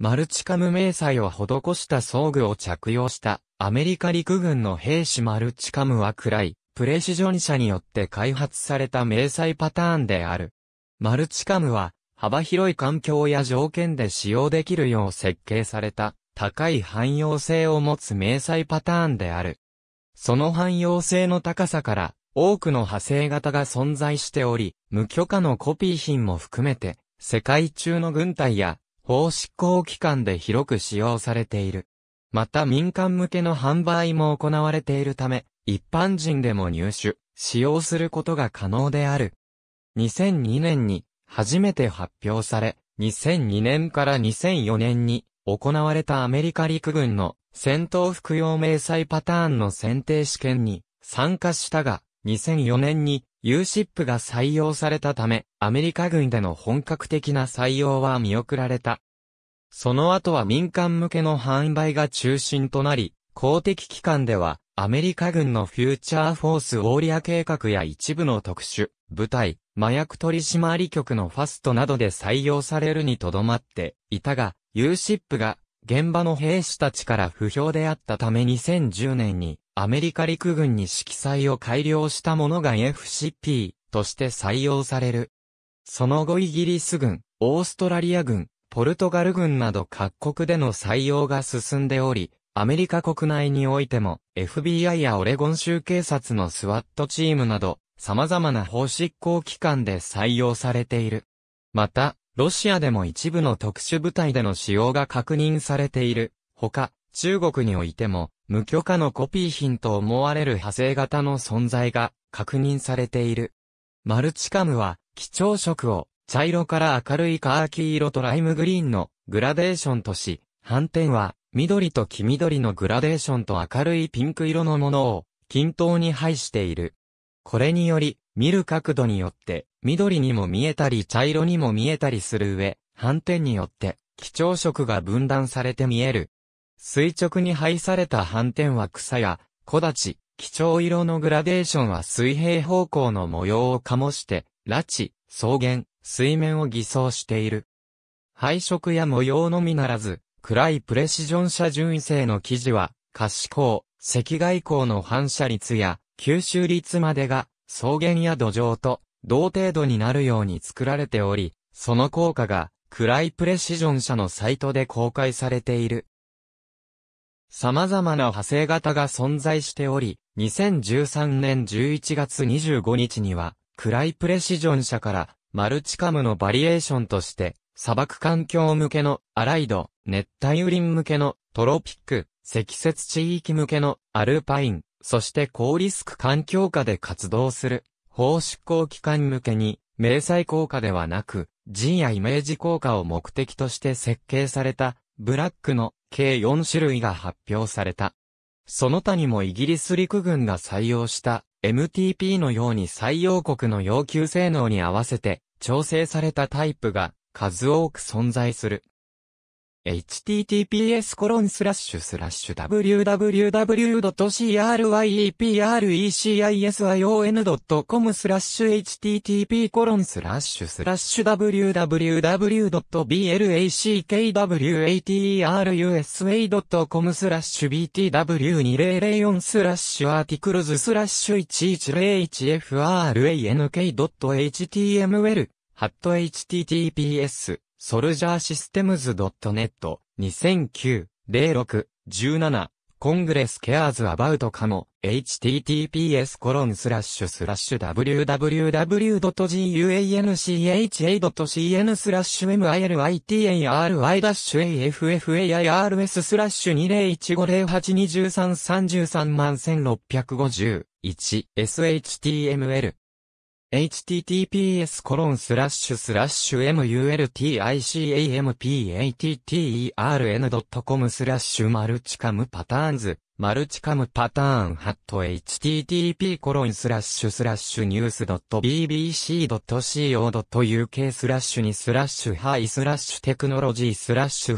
マルチカム迷彩を施した装具を着用したアメリカ陸軍の兵士マルチカムは暗い、プレシジョン社によって開発された迷彩パターンである。マルチカムは幅広い環境や条件で使用できるよう設計された高い汎用性を持つ迷彩パターンである。その汎用性の高さから多くの派生型が存在しており、無許可のコピー品も含めて世界中の軍隊や法執行機関で広く使用されている。また民間向けの販売も行われているため、一般人でも入手、使用することが可能である。2002年に初めて発表され、2002年から2004年に行われたアメリカ陸軍の戦闘服用明細パターンの選定試験に参加したが、2004年に u シップが採用されたため、アメリカ軍での本格的な採用は見送られた。その後は民間向けの販売が中心となり、公的機関では、アメリカ軍のフューチャーフォースウォーリア計画や一部の特殊、部隊、麻薬取締局のファストなどで採用されるにとどまっていたが、u シップが現場の兵士たちから不評であったため2010年にアメリカ陸軍に色彩を改良したものが FCP として採用される。その後イギリス軍、オーストラリア軍、ポルトガル軍など各国での採用が進んでおり、アメリカ国内においても FBI やオレゴン州警察のスワットチームなど様々な法執行機関で採用されている。また、ロシアでも一部の特殊部隊での使用が確認されている。ほか、中国においても無許可のコピー品と思われる派生型の存在が確認されている。マルチカムは、貴重色を茶色から明るいカーキ色とライムグリーンのグラデーションとし、反転は緑と黄緑のグラデーションと明るいピンク色のものを均等に配している。これにより、見る角度によって緑にも見えたり茶色にも見えたりする上、反転によって貴重色が分断されて見える垂直に配された斑点は草や、木立、基調色のグラデーションは水平方向の模様を醸して、拉致、草原、水面を偽装している。配色や模様のみならず、暗いプレシジョン社純正の生地は、可視光、赤外光の反射率や吸収率までが草原や土壌と同程度になるように作られており、その効果が暗いプレシジョン社のサイトで公開されている。様々な派生型が存在しており、2013年11月25日には、クライプレシジョン社から、マルチカムのバリエーションとして、砂漠環境向けのアライド、熱帯雨林向けのトロピック、積雪地域向けのアルパイン、そして高リスク環境下で活動する、法執行機関向けに、明細効果ではなく、人やイメージ効果を目的として設計されたブラックの計4種類が発表された。その他にもイギリス陸軍が採用した MTP のように採用国の要求性能に合わせて調整されたタイプが数多く存在する。https コロンスラッシュスラッシュ w w w c r e p r e c i s i o n c o m スラッシュ http コロンスラッシュスラッシュ www.blackwatrusa.com スラッシュ btw2004 スラッシュアーティクルズスラッシュ 1101frank.html ハット https s o l d ーシ r s y s t e m s n e t 2009-06-17コングレスケアーズアバウトかも、https コロンスラッシュスラッシュ www.guancha.cn スラッシュ m i l i t a r i a f f a i r s スラッシュ2015082333万1 6 5 1 SHTML https://multicam.com p a t e r n スラッシュマルチカムパターンズ、マルチカムパターンハット http コロンスラッシュスラッシュニュース .bbc.co.uk スラッシュにスラッシュハイスラッシュテクノロジースラッシュ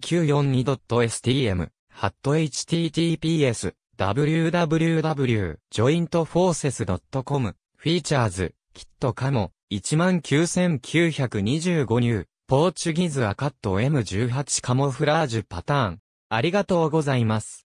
8422942.stm ハット https www.jointforces.com フィーチャーズ、キットカモ、19925ニュー、ポーチュギズアカット M18 カモフラージュパターン。ありがとうございます。